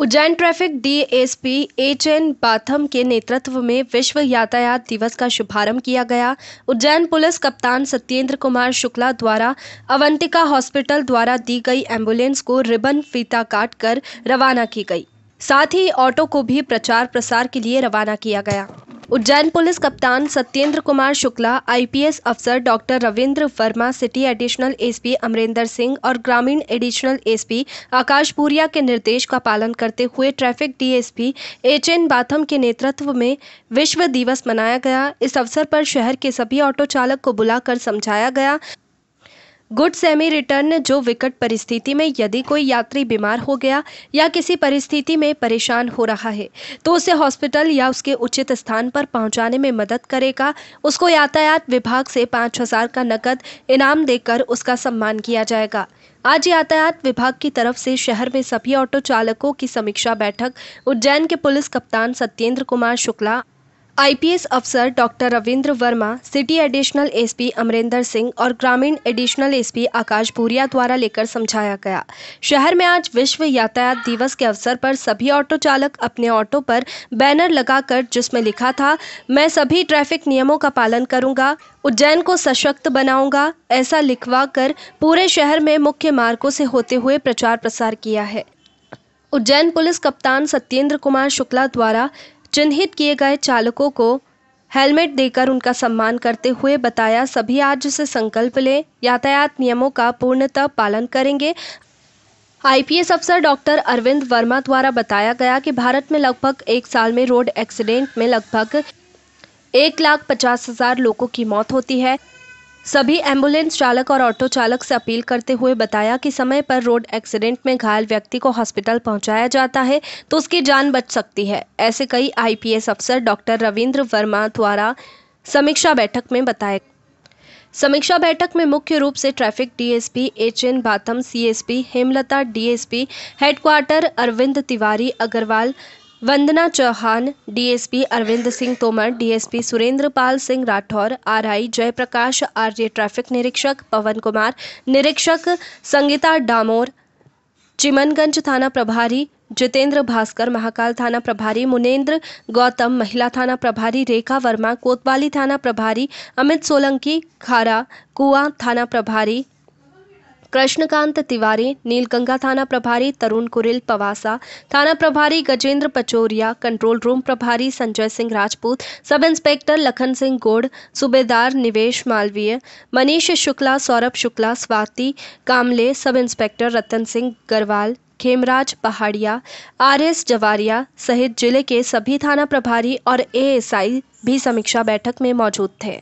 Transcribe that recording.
Ujjain traffic DSP H N Batham के नेतृत्व में विश्व यातायात दिवस का शुभारंभ किया गया उज्जैन पुलिस कप्तान सत्येंद्र कुमार शुक्ला द्वारा अवंतिका हॉस्पिटल द्वारा दी गई एम्बुलेंस को रिबन फीता काट कर रवाना की गई साथ ही ऑटो को भी प्रचार प्रसार के लिए रवाना किया गया उज्जैन पुलिस कप्तान सत्येंद्र कुमार शुक्ला आईपीएस अफसर doctor Ravindra Verma city additional SP Amarinder Singh और ग्रामीण एडिशनल एसपी आकाश पुरिया के निर्देश का पालन करते हुए ट्रैफिक डीएसपी एचएन बाथम के नेतृत्व में विश्व दिवस मनाया गया इस अवसर पर शहर के सभी ऑटो चालक को बुलाकर समझाया गया गुड सेमी रिटर्न जो विकट परिस्थिति में यदि कोई यात्री बीमार हो गया या किसी परिस्थिति में परेशान हो रहा है तो उसे हॉस्पिटल या उसके उचित स्थान पर पहुंचाने में मदद करेगा उसको यातायात विभाग से पाँच हजार का नकद इनाम देकर उसका सम्मान किया जाएगा आज यातायात विभाग की तरफ से शहर में सभी ऑटो चालकों की समीक्षा बैठक उज्जैन के पुलिस कप्तान सत्येंद्र कुमार शुक्ला आईपीएस अफसर doctor Ravindra Verma city additional SP Amarinder Singh और ग्रामीण एडिशनल एसपी आकाश भूरिया द्वारा लेकर समझाया गया शहर में आज विश्व यातायात दिवस के अवसर पर सभी ऑटो चालक अपने ऑटो पर बैनर लगाकर जिसमें लिखा था मैं सभी ट्रैफिक नियमों का पालन करूंगा उज्जैन को सशक्त बनाऊंगा ऐसा लिखवा कर पूरे शहर में मुख्य मार्गों से होते हुए प्रचार प्रसार किया है उज्जैन पुलिस कप्तान सत्येंद्र कुमार शुक्ला द्वारा चिन्हित किए गए चालकों को हेलमेट देकर उनका सम्मान करते हुए बताया सभी आज से संकल्प लें यातायात नियमों का पूर्णतः पालन करेंगे आईपीएस अफसर डॉक्टर अरविंद वर्मा द्वारा बताया गया कि भारत में लगभग एक साल में रोड एक्सीडेंट में लगभग एक लाख पचास हजार लोगों की मौत होती है सभी एम्बुलेंस चालक और ऑटो चालक से अपील करते हुए बताया कि समय पर रोड एक्सीडेंट में घायल व्यक्ति को हॉस्पिटल पहुंचाया जाता है तो उसकी जान बच सकती है ऐसे कई आईपीएस अफसर डॉक्टर रविंद्र वर्मा द्वारा समीक्षा बैठक में बताए समीक्षा बैठक में मुख्य रूप से traffic DSP H N Batham C Hemlata DSP headquarter Arvind Tiwari Agrawal Vandana Chauhan DSP Arvind Singh Tomar DSP Surendra Pal Singh Rathore RI Jayaprakash Arya traffic निरीक्षक पवन कुमार निरीक्षक संगीता डामोर चिमनगंज थाना प्रभारी जितेंद्र भास्कर महाकाल थाना प्रभारी मुनेंद्र गौतम महिला थाना प्रभारी रेखा वर्मा कोतवाली थाना प्रभारी अमित सोलंकी खारा कुआ थाना प्रभारी कृष्णकांत तिवारी नीलगंगा थाना प्रभारी तरुण कुरिल पवासा थाना प्रभारी गजेंद्र पचोरिया कंट्रोल रूम प्रभारी संजय सिंह राजपूत सब इंस्पेक्टर लखन सिंह गोड़ सूबेदार निवेश Malviya Manish Shukla Saurabh Shukla Swati Kamle sub inspector Ratan Singh Garwal Khemraj Pahadia R S Jawaria सहित जिले के सभी थाना प्रभारी और एएसआई भी समीक्षा बैठक में मौजूद थे